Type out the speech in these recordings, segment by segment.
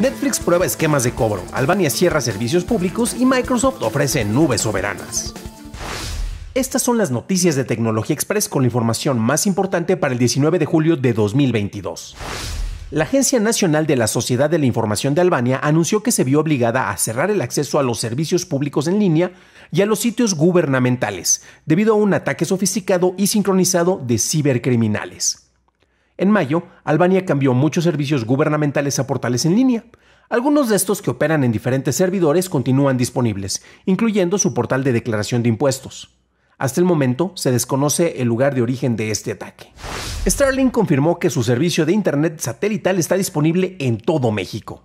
Netflix prueba esquemas de cobro, Albania cierra servicios públicos y Microsoft ofrece nubes soberanas. Estas son las noticias de Tecnología Express con la información más importante para el 19 de julio de 2022. La Agencia Nacional de la Sociedad de la Información de Albania anunció que se vio obligada a cerrar el acceso a los servicios públicos en línea y a los sitios gubernamentales, debido a un ataque sofisticado y sincronizado de cibercriminales. En mayo, Albania cambió muchos servicios gubernamentales a portales en línea. Algunos de estos que operan en diferentes servidores continúan disponibles, incluyendo su portal de declaración de impuestos. Hasta el momento se desconoce el lugar de origen de este ataque. Starlink confirmó que su servicio de Internet satelital está disponible en todo México.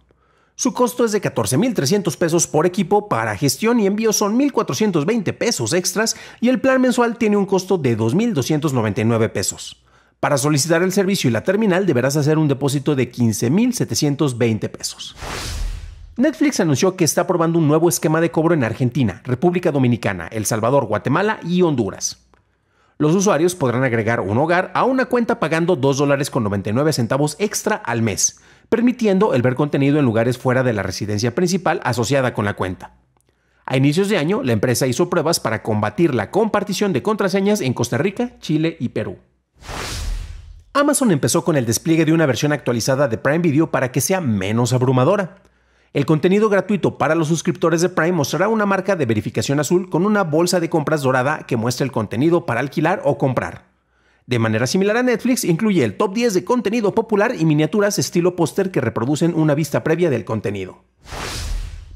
Su costo es de 14.300 pesos por equipo, para gestión y envío son 1.420 pesos extras y el plan mensual tiene un costo de 2.299 pesos. Para solicitar el servicio y la terminal deberás hacer un depósito de 15.720 pesos. Netflix anunció que está probando un nuevo esquema de cobro en Argentina, República Dominicana, El Salvador, Guatemala y Honduras. Los usuarios podrán agregar un hogar a una cuenta pagando $2.99 centavos extra al mes, permitiendo el ver contenido en lugares fuera de la residencia principal asociada con la cuenta. A inicios de año, la empresa hizo pruebas para combatir la compartición de contraseñas en Costa Rica, Chile y Perú. Amazon empezó con el despliegue de una versión actualizada de Prime Video para que sea menos abrumadora. El contenido gratuito para los suscriptores de Prime mostrará una marca de verificación azul con una bolsa de compras dorada que muestra el contenido para alquilar o comprar. De manera similar a Netflix, incluye el top 10 de contenido popular y miniaturas estilo póster que reproducen una vista previa del contenido.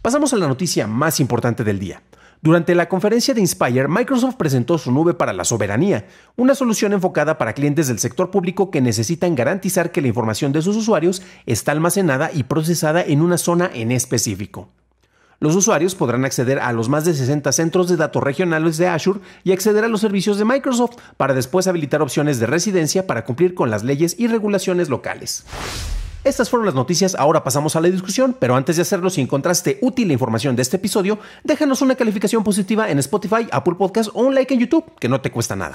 Pasamos a la noticia más importante del día. Durante la conferencia de Inspire, Microsoft presentó su nube para la soberanía, una solución enfocada para clientes del sector público que necesitan garantizar que la información de sus usuarios está almacenada y procesada en una zona en específico. Los usuarios podrán acceder a los más de 60 centros de datos regionales de Azure y acceder a los servicios de Microsoft para después habilitar opciones de residencia para cumplir con las leyes y regulaciones locales. Estas fueron las noticias, ahora pasamos a la discusión, pero antes de hacerlo, si encontraste útil la información de este episodio, déjanos una calificación positiva en Spotify, Apple Podcast o un like en YouTube, que no te cuesta nada.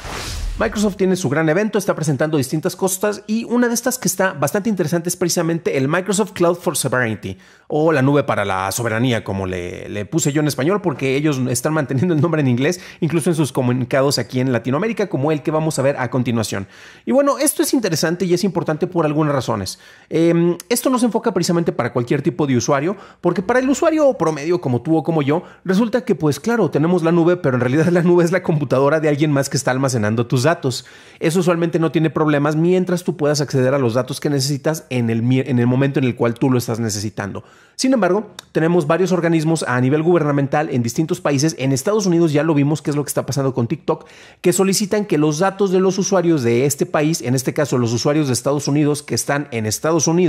Microsoft tiene su gran evento, está presentando distintas cosas y una de estas que está bastante interesante es precisamente el Microsoft Cloud for Sovereignty o la nube para la soberanía, como le, puse yo en español, porque ellos están manteniendo el nombre en inglés, incluso en sus comunicados aquí en Latinoamérica, como el que vamos a ver a continuación. Y bueno, esto es interesante y es importante por algunas razones. Eh, Em, esto no se enfoca precisamente para cualquier tipo de usuario, porque para el usuario promedio como tú o como yo, resulta que pues claro, tenemos la nube, pero en realidad la nube es la computadora de alguien más que está almacenando tus datos. Eso usualmente no tiene problemas mientras tú puedas acceder a los datos que necesitas en el, en el momento en el cual tú lo estás necesitando. Sin embargo, tenemos varios organismos a nivel gubernamental en distintos países. En Estados Unidos ya lo vimos que es lo que está pasando con TikTok, que solicitan que los datos de los usuarios de este país, en este caso los usuarios de Estados Unidos que están en Estados Unidos,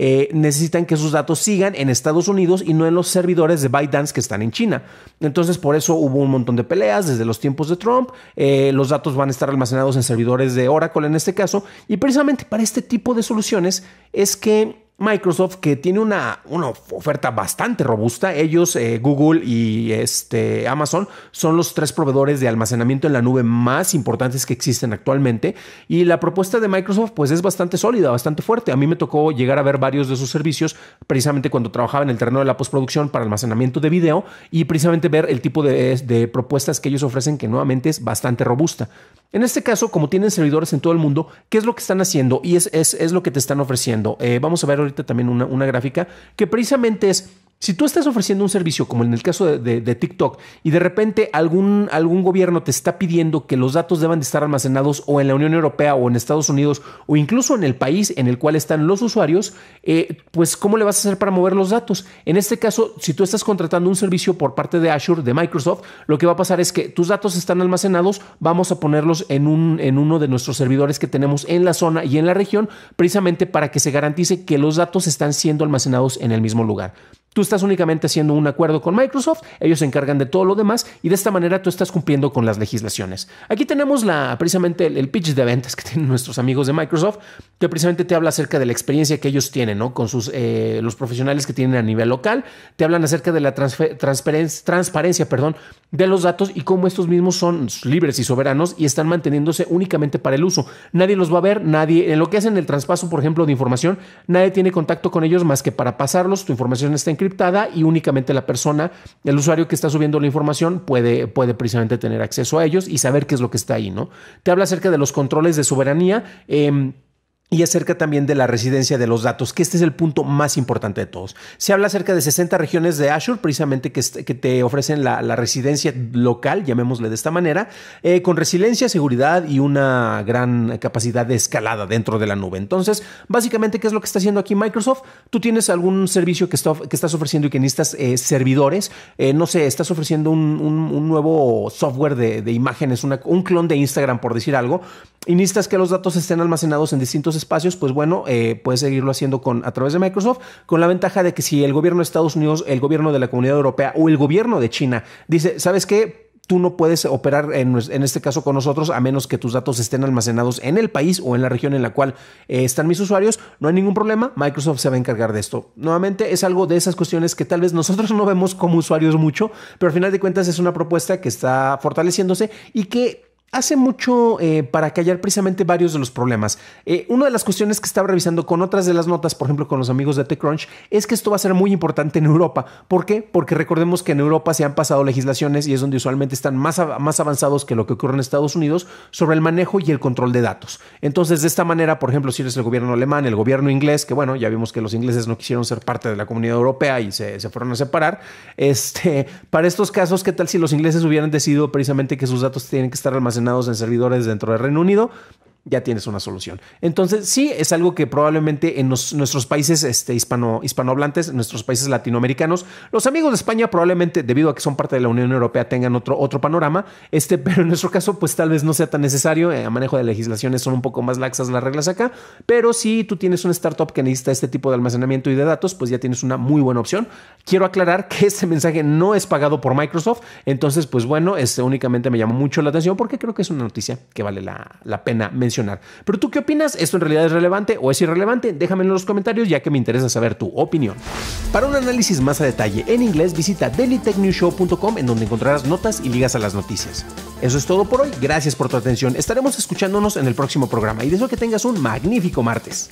eh, necesitan que sus datos sigan en Estados Unidos y no en los servidores de ByteDance que están en China. Entonces, por eso hubo un montón de peleas desde los tiempos de Trump. Eh, los datos van a estar almacenados en servidores de Oracle en este caso. Y precisamente para este tipo de soluciones es que Microsoft, que tiene una, una oferta bastante robusta. Ellos, eh, Google y este, Amazon, son los tres proveedores de almacenamiento en la nube más importantes que existen actualmente. Y la propuesta de Microsoft, pues es bastante sólida, bastante fuerte. A mí me tocó llegar a ver varios de sus servicios, precisamente cuando trabajaba en el terreno de la postproducción para almacenamiento de video y precisamente ver el tipo de, de propuestas que ellos ofrecen, que nuevamente es bastante robusta. En este caso, como tienen servidores en todo el mundo, ¿qué es lo que están haciendo? Y es, es, es lo que te están ofreciendo. Eh, vamos a ver ahorita también una, una gráfica que precisamente es si tú estás ofreciendo un servicio, como en el caso de, TikTok, y de repente algún, algún gobierno te está pidiendo que los datos deban de estar almacenados o en la Unión Europea o en Estados Unidos o incluso en el país en el cual están los usuarios, eh, pues ¿cómo le vas a hacer para mover los datos? En este caso, si tú estás contratando un servicio por parte de Azure, de Microsoft, lo que va a pasar es que tus datos están almacenados, vamos a ponerlos en, un, en uno de nuestros servidores que tenemos en la zona y en la región, precisamente para que se garantice que los datos están siendo almacenados en el mismo lugar. Tú estás únicamente haciendo un acuerdo con Microsoft, ellos se encargan de todo lo demás y de esta manera tú estás cumpliendo con las legislaciones. Aquí tenemos la, precisamente el, pitch de ventas que tienen nuestros amigos de Microsoft, que precisamente te habla acerca de la experiencia que ellos tienen, ¿no? Con sus, eh, los profesionales que tienen a nivel local, te hablan acerca de la transparencia, perdón, de los datos y cómo estos mismos son libres y soberanos y están manteniéndose únicamente para el uso. Nadie los va a ver, nadie, en lo que hacen el traspaso, por ejemplo, de información, nadie tiene contacto con ellos más que para pasarlos, tu información está en y únicamente la persona, el usuario que está subiendo la información puede, puede precisamente tener acceso a ellos y saber qué es lo que está ahí, ¿no? Te habla acerca de los controles de soberanía. Em, y acerca también de la residencia de los datos, que este es el punto más importante de todos. Se habla acerca de 60 regiones de Azure, precisamente que, que te ofrecen la, residencia local, llamémosle de esta manera, eh, con resiliencia, seguridad y una gran capacidad de escalada dentro de la nube. Entonces, básicamente, ¿qué es lo que está haciendo aquí Microsoft? Tú tienes algún servicio que, que estás ofreciendo y que necesitas eh, servidores. Eh, no sé, estás ofreciendo un, nuevo software de, imágenes, un clon de Instagram, por decir algo y necesitas que los datos estén almacenados en distintos espacios, pues bueno, eh, puedes seguirlo haciendo con, a través de Microsoft, con la ventaja de que si el gobierno de Estados Unidos, el gobierno de la Comunidad Europea o el gobierno de China dice, ¿sabes qué? tú no puedes operar en, este caso con nosotros a menos que tus datos estén almacenados en el país o en la región en la cual eh, están mis usuarios. No hay ningún problema, Microsoft se va a encargar de esto. Nuevamente es algo de esas cuestiones que tal vez nosotros no vemos como usuarios mucho, pero al final de cuentas es una propuesta que está fortaleciéndose y que hace mucho eh, para callar precisamente varios de los problemas. Eh, una de las cuestiones que estaba revisando con otras de las notas, por ejemplo, con los amigos de TechCrunch, es que esto va a ser muy importante en Europa. ¿Por qué? Porque recordemos que en Europa se han pasado legislaciones y es donde usualmente están más, más avanzados que lo que ocurre en Estados Unidos sobre el manejo y el control de datos. Entonces, de esta manera, por ejemplo, si eres el gobierno alemán, el gobierno inglés, que bueno, ya vimos que los ingleses no quisieron ser parte de la comunidad europea y se, fueron a separar, este, para estos casos, ¿qué tal si los ingleses hubieran decidido precisamente que sus datos tienen que estar almacenados en servidores dentro del Reino Unido, ya tienes una solución. Entonces, sí, es algo que probablemente en nuestros países este, hispano, hispanohablantes, nuestros países latinoamericanos, los amigos de España probablemente, debido a que son parte de la Unión Europea, tengan otro, otro panorama, este, pero en nuestro caso, pues tal vez no sea tan necesario, El eh, a manejo de legislaciones son un poco más laxas las reglas acá, pero si tú tienes un startup que necesita este tipo de almacenamiento y de datos, pues ya tienes una muy buena opción. Quiero aclarar que este mensaje no es pagado por Microsoft, entonces, pues bueno, este únicamente me llamó mucho la atención porque creo que es una noticia que vale la, la pena mencionar pero tú qué opinas? ¿Esto en realidad es relevante o es irrelevante? Déjame en los comentarios ya que me interesa saber tu opinión. Para un análisis más a detalle en inglés, visita dailytechnewshow.com en donde encontrarás notas y ligas a las noticias. Eso es todo por hoy. Gracias por tu atención. Estaremos escuchándonos en el próximo programa y deseo que tengas un magnífico martes.